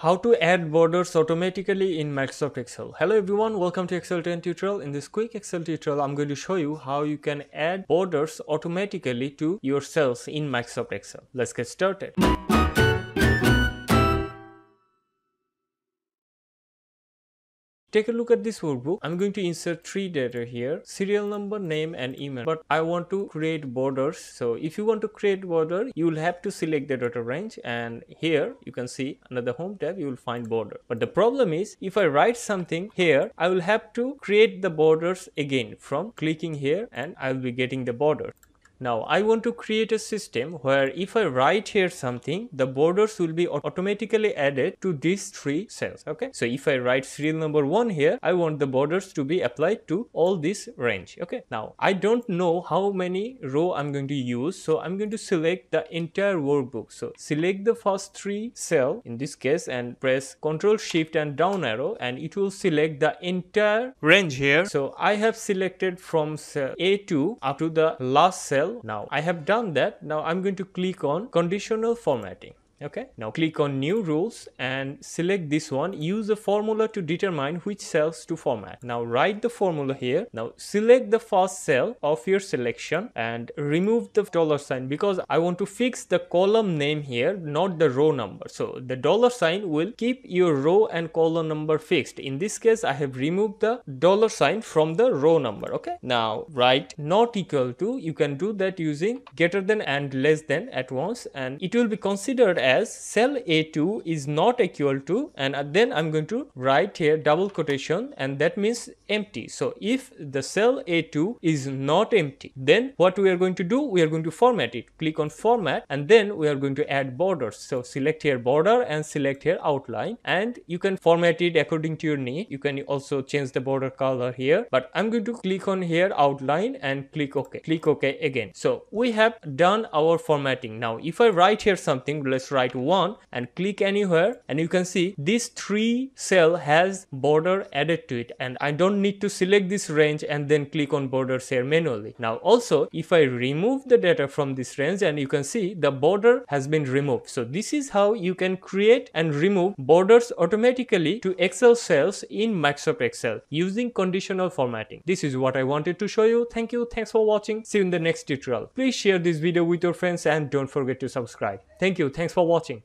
How to add borders automatically in Microsoft Excel. Hello everyone, welcome to Excel 10 tutorial. In this quick Excel tutorial, I'm going to show you how you can add borders automatically to your cells in Microsoft Excel. Let's get started. Take a look at this workbook. I'm going to insert three data here, serial number, name and email. But I want to create borders. So if you want to create border, you will have to select the data range and here you can see under the home tab, you will find border. But the problem is if I write something here, I will have to create the borders again from clicking here and I will be getting the border. Now I want to create a system where if I write here something, the borders will be automatically added to these three cells. Okay. So if I write serial number one here, I want the borders to be applied to all this range. Okay. Now I don't know how many row I'm going to use. So I'm going to select the entire workbook. So select the first three cell in this case and press control shift and down arrow and it will select the entire range here. So I have selected from cell A2 up to the last cell now I have done that now I'm going to click on conditional formatting okay now click on new rules and select this one use a formula to determine which cells to format now write the formula here now select the first cell of your selection and remove the dollar sign because i want to fix the column name here not the row number so the dollar sign will keep your row and column number fixed in this case i have removed the dollar sign from the row number okay now write not equal to you can do that using greater than and less than at once and it will be considered as as cell A2 is not equal to and then I'm going to write here double quotation and that means empty. So if the cell A2 is not empty, then what we are going to do, we are going to format it. Click on format and then we are going to add borders. So select here border and select here outline and you can format it according to your need. You can also change the border color here, but I'm going to click on here outline and click OK. Click OK again. So we have done our formatting. Now if I write here something, let's write one and click anywhere and you can see this three cell has border added to it and I don't need to select this range and then click on borders here manually. Now also if I remove the data from this range and you can see the border has been removed. So this is how you can create and remove borders automatically to Excel cells in Microsoft Excel using conditional formatting. This is what I wanted to show you. Thank you. Thanks for watching. See you in the next tutorial. Please share this video with your friends and don't forget to subscribe. Thank you. Thanks for watching.